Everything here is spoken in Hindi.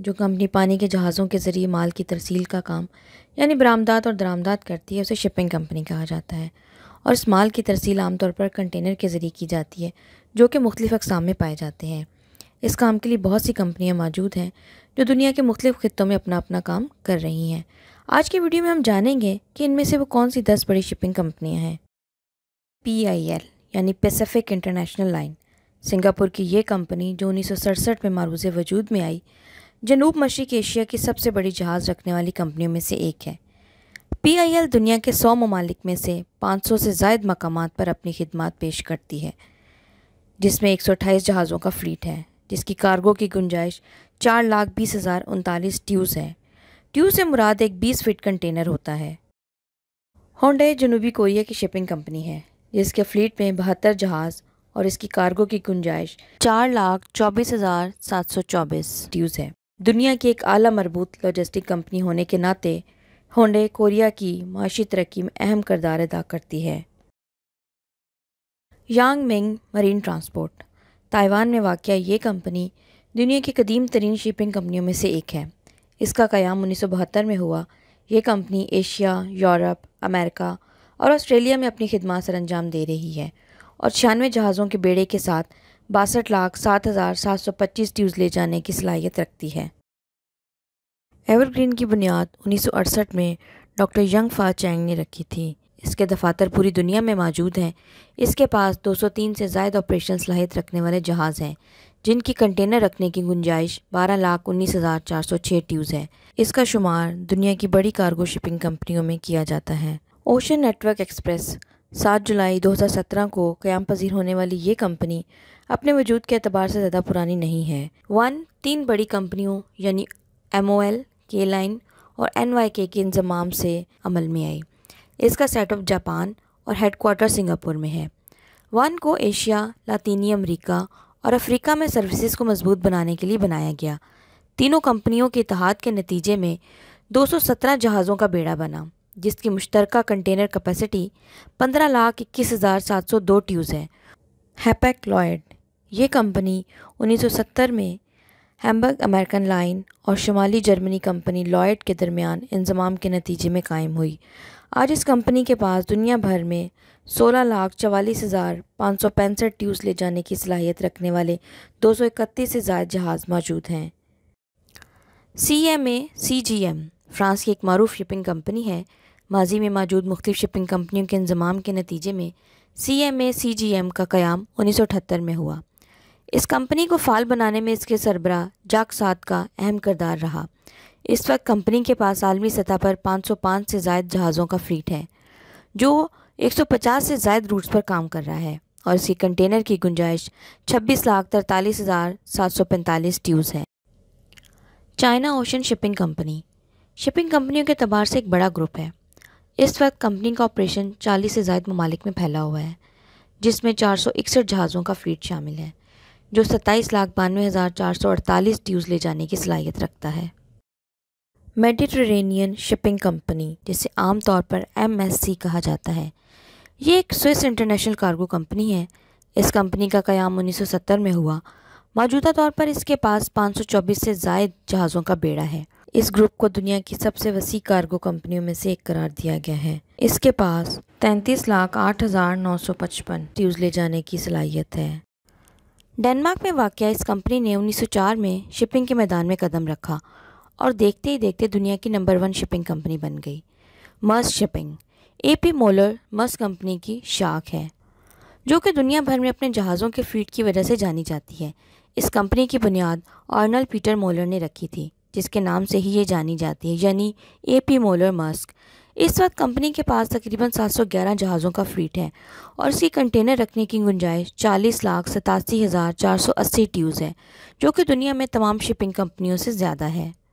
जो कंपनी पानी के जहाज़ों के ज़रिए माल की तरसील का काम यानी बरामदात और दरामदात करती है उसे शिपिंग कंपनी कहा जाता है और इस माल की तरसील आमतौर पर कंटेनर के ज़रिए की जाती है जो कि मुख्तफ अकसाम में पाए जाते हैं इस काम के लिए बहुत सी कंपनियाँ मौजूद हैं जो दुनिया के मुख्तफ खत्ों में अपना अपना काम कर रही हैं आज की वीडियो में हम जानेंगे कि इनमें से वो कौन सी दस बड़ी शिपिंग कंपनियाँ हैं पी आई एल यानी पेसिफिक इंटरनेशनल लाइन सिंगापुर की ये कंपनी जो उन्नीस में मारूज वजूद में आई जनूब मशरक़ एशिया की सबसे बड़ी जहाज़ रखने वाली कंपनियों में से एक है पी आई एल दुनिया के सौ ममालिक में से पाँच सौ से जायद मकाम पर अपनी खिदमत पेश करती है जिसमें एक सौ अट्ठाईस जहाज़ों का फ्लीट है जिसकी कार्गो की गुंजाइश चार लाख बीस हज़ार उनतालीस ट्यूज़ है ट्यू से मुराद एक बीस फिट कंटेनर होता है होंडे जनूबी कोरिया की शिपिंग कंपनी है जिसके फ्लीट में बहत्तर जहाज़ और इसकी कार्गो की गुंजाइश चार लाख चौबीस हज़ार सात सौ चौबीस ट्यूज़ है दुनिया की एक आला मरबूत लॉजिस्टिक कंपनी होने के नाते होंडे कोरिया की माशी तरक्की में अहम किरदार अदा करती है Yang Ming Marine Transport Taiwan में वाक़ ये कंपनी दुनिया की कदीम तरीन शिपिंग कंपनियों में से एक है इसका क़याम उन्नीस में हुआ यह कंपनी एशिया यूरोप अमेरिका और ऑस्ट्रेलिया में अपनी खदमात सर अंजाम दे रही है और छियानवे जहाज़ों के बेड़े के साथ बासठ लाख सात हज़ार सात सौ पच्चीस ट्यूज़ ले जाने की सलाहियत रखती है एवरग्रीन की बुनियाद उन्नीस में डॉक्टर यंग फा चैंग ने रखी थी इसके दफातर पूरी दुनिया में मौजूद हैं इसके पास 203 से जायद ऑपरेशन सलाहियत रखने वाले जहाज़ हैं जिनकी कंटेनर रखने की गुंजाइश बारह लाख उन्नीस हज़ार चार सौ छः ट्यूज़ है इसका शुमार दुनिया की बड़ी कार्गो शिपिंग कंपनियों में किया जाता है ओशन नेटवर्क एक्सप्रेस सात जुलाई 2017 को क़्याम पजीर होने वाली ये कंपनी अपने वजूद के अतबार से ज़्यादा पुरानी नहीं है वन तीन बड़ी कंपनियों यानी एम ओ एल के लाइन और एन वाई के के इंजमाम से अमल में आई इसका सेटअप जापान और हेड सिंगापुर में है वन को एशिया लातीनी अमरीका और अफ्रीका में सर्विसेज को मजबूत बनाने के लिए बनाया गया तीनों कंपनियों के इतिहाद के नतीजे में दो सौ सत्रह जहाज़ों का बेड़ा बना जिसकी मुश्तरका कंटेनर कैपेसिटी पंद्रह लाख इक्कीस हज़ार सात सौ दो ट्यूज़ है हैपैक लॉयड ये कंपनी 1970 में हैम्बर्ग अमेरिकन लाइन और शुमाली जर्मनी कंपनी लॉयड के दरमियान इंजमाम के नतीजे में कायम हुई आज इस कंपनी के पास दुनिया भर में सोलह लाख चवालीस हज़ार पाँच सौ पैंसठ ट्यूज़ ले जाने की सलाहियत रखने वाले दो सौ इकतीस से ज़्यादा जहाज़ मौजूद हैं C M A C G M France की एक मरूफ शिपिंग कंपनी है माजी में मौजूद मुख्त शिपिंग कंपनियों के इंजमाम के नतीजे में सी M A C G M का क़्याम उन्नीस सौ अठहत्तर में हुआ इस कंपनी को फाल बनाने में इसके सरबरा जाक साद का अहम करदार रहा इस वक्त कंपनी के पास आलमी सतह पर पाँच सौ पाँच से जायद जहाज़ों का फ्लीट है जो एक सौ पचास से जायद रूट्स पर काम कर रहा है और इसकी कंटेनर की गुंजाइश छब्बीस लाख तरतालीस हज़ार सात सौ पैंतालीस ट्यूज़ है China Ocean Shipping Company shipping कंपनियों के तबार से एक बड़ा ग्रुप है इस वक्त कंपनी का ऑपरेशन 40 से जायद ममालिक में फैला हुआ है जिसमें चार सौ इकसठ जहाज़ों का फ्लीट शामिल है जो सत्ताईस लाख बानवे हज़ार चार सौ अड़तालीस ड्यूज़ ले जाने की सलाहियत रखता है मेडिटरेनियन शिपिंग कंपनी जिसे आम तौर पर एमएससी कहा जाता है ये एक स्विस इंटरनेशनल कार्गो कंपनी है इस कंपनी का क़याम 1970 में हुआ मौजूदा तौर पर इसके पास 524 से जायद जहाज़ों का बेड़ा है इस ग्रुप को दुनिया की सबसे वसी कार्गो कंपनियों में से एक करार दिया गया है इसके पास तैंतीस लाख आठ हज़ार नौ सौ पचपन ट्यूज ले जाने की सलाहियत है डेनमार्क में वाक़ इस कंपनी ने 1904 में शिपिंग के मैदान में कदम रखा और देखते ही देखते दुनिया की नंबर वन शिपिंग कंपनी बन गई Maersk shipping A P Moller Maersk company की शाख है जो कि दुनिया भर में अपने जहाज़ों के फीट की वजह से जानी जाती है इस कंपनी की बुनियाद आर्नल पीटर मोलर ने रखी थी जिसके नाम से ही ये जानी जाती है यानी ए पी मोलर मस्क इस वक्त कंपनी के पास तकरीबन 711 जहाज़ों का फ्लीट है और इसकी कंटेनर रखने की गुंजाइश चालीस लाख सतासी हज़ार चार सौ अस्सी ट्यूज़ है जो कि दुनिया में तमाम शिपिंग कंपनियों से ज़्यादा है